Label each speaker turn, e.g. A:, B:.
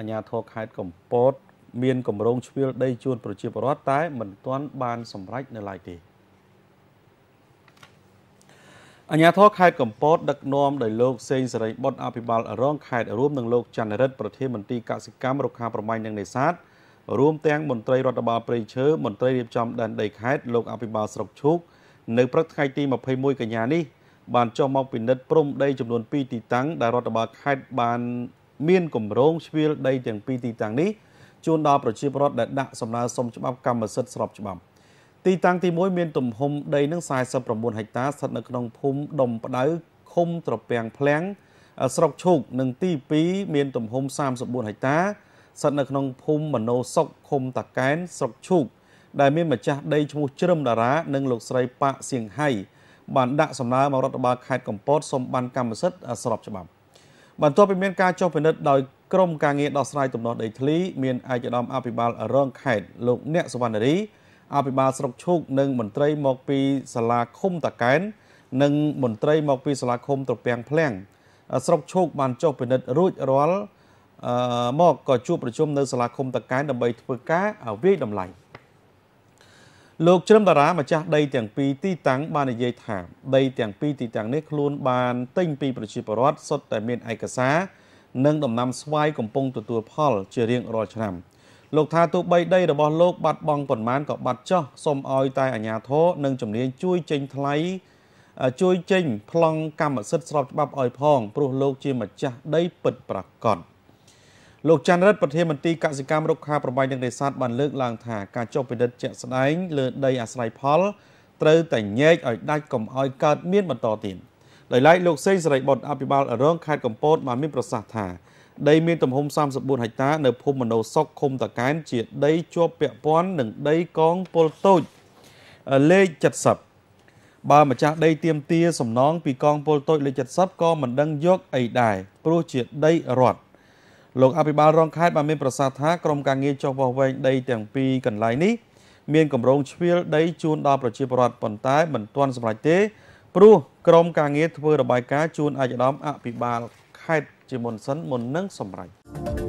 A: អាជ្ញាធរខេត្តកំពតមានគម្រោងឆ្លៀលដីជូនប្រជាពលរដ្ឋតែមិនទាន់ បានសម្រេចនៅឡើយទេអាជ្ញាធរខេត្តកំពតដឹកនាំដោយលោកសេងសេរីបុតអភិបាលរងខេត្តរួមនឹងលោកច័ន្ទរិទ្ធប្រធានមន្ត្រីកសិកម្មរុក្ខាប្រមាញ់និងនេសាទរួមទាំងមន្ត្រីរដ្ឋបាលព្រៃឈើមន្ត្រីរៀបចំដែនដីខេត្តលោកអភិបាលស្រុកឈូកនៅព្រឹកថ្ងៃទី21កញ្ញានេះបានចុះមកពិនិត្យព្រំដីចំនួន2ទីតាំងដែលរដ្ឋបាលខេត្តបានមានគម្រោងឆ្លៀលដីទាំងពីរទីតាំងនេះជូនដល់ប្រជាពលរដ្ឋដែលដាក់សំណើសុំច្បាប់កម្មសិទ្ធិស្របច្បាប់ទីតាំងទី1មាន ទំហំដីនឹង49ហិកតាស្ថិតនៅក្នុងភូមិដុំផ្ដៅឃុំត្រពាំងភ្លាំងស្រុកឈូកនិងទី2មានទំហំ34ហិកតាស្ថិតនៅក្នុងភូមិមโนសុកឃុំតាកែនស្រុកឈូកដែលមានម្ចាស់ដីឈ្មោះជ្រឹមតារានិងលោកស្រីប៉ាសៀងហៃបានដាក់សំណើមករដ្ឋបាលខេត្តកំពតសូមបានកម្មសិទ្ធិស្របច្បាប់បន្ទាប់ពីមានការចុះពិនិត្យដោយក្រុមការងារដោះស្រាយដំណោះដីធ្លីមានឯកឧត្តមអភិបាលរងខេត្តលោកអ្នកសវណ្ណរីអភិបាលស្រុកឈូកនិងមន្ត្រីមកពីសាលាឃុំតាកែននិងមន្ត្រីមកពីសាលាឃុំត្រពាំងភ្លាំងស្រុកឈូកបានចុះពិនិត្យរួចរាល់មកក៏ជួបប្រជុំនៅសាលាឃុំតាកែនដើម្បីធ្វើការវាយតម្លៃ។លោកជ្រឹមតារាម្ចាស់ដីទាំងពីរទីតាំងបាននិយាយថាដីទាំងពីរទីតាំងនេះខ្លួនបានទិញពីប្រជាពលរដ្ឋសុទ្ធតែមានឯកសារនិងដំណាំស្វាយកំពុងទទួលផលជារៀងរាល់ឆ្នាំ លោកថាទោះបីដីរបស់លោកបាត់បង់ប៉ុន្មានក៏បាត់ចោះសូមឲ្យតែអាជ្ញាធរនិងជំនាញជួយចេញថ្លៃជួយចេញប្លង់កម្មសិទ្ធិស្របច្បាប់ឲ្យផងព្រោះលោកជាម្ចាស់ដីពិតប្រាកដ។លោកច័ន្ទរិទ្ធប្រធានមន្ត្រីកសិកម្មរុក្ខាប្រមាញ់និងនេសាទបានលើកឡើង ថា ការចុះពិនិត្យជាក់ស្ដែងលើដីអាស្រ័យផលត្រូវតែញែកឲ្យដាច់កុំឲ្យកើតមានបន្តទៀតដោយឡែកលោកសេងសេរីបុត្រអភិបាលរងខេត្តកំពតបានមានប្រសាសន៍ថាដីមានទំហំ34ហិកតានៅភូមិមនោសុកឃុំតាកែនជាដីជាប់ពាក់ព័ន្ធនឹងដីកងពលតូចលេខ70បើម្ចាស់ដីទៀមទា សំណងពីកងពលតូចលេខ70ក៏មិនដឹងយកអីដែរព្រោះជាដីរដ្ឋលោកអភិបាលរងខេត្តបានមានប្រសាសន៍ថាក្រមការងារចុះវោហវែងដី ទាំងពីរកន្លែងនេះមានកម្រងឆ្លៀលដី ជូនដល់ប្រជាពលរដ្ឋប៉ុន្តែមិនទាន់សម្រេចទេ ព្រោះក្រមការងារធ្វើរបាយការណ៍ជូនអាយដាមអភិបាលខេត្តជាមុនសិនមុននឹងសម្រេច។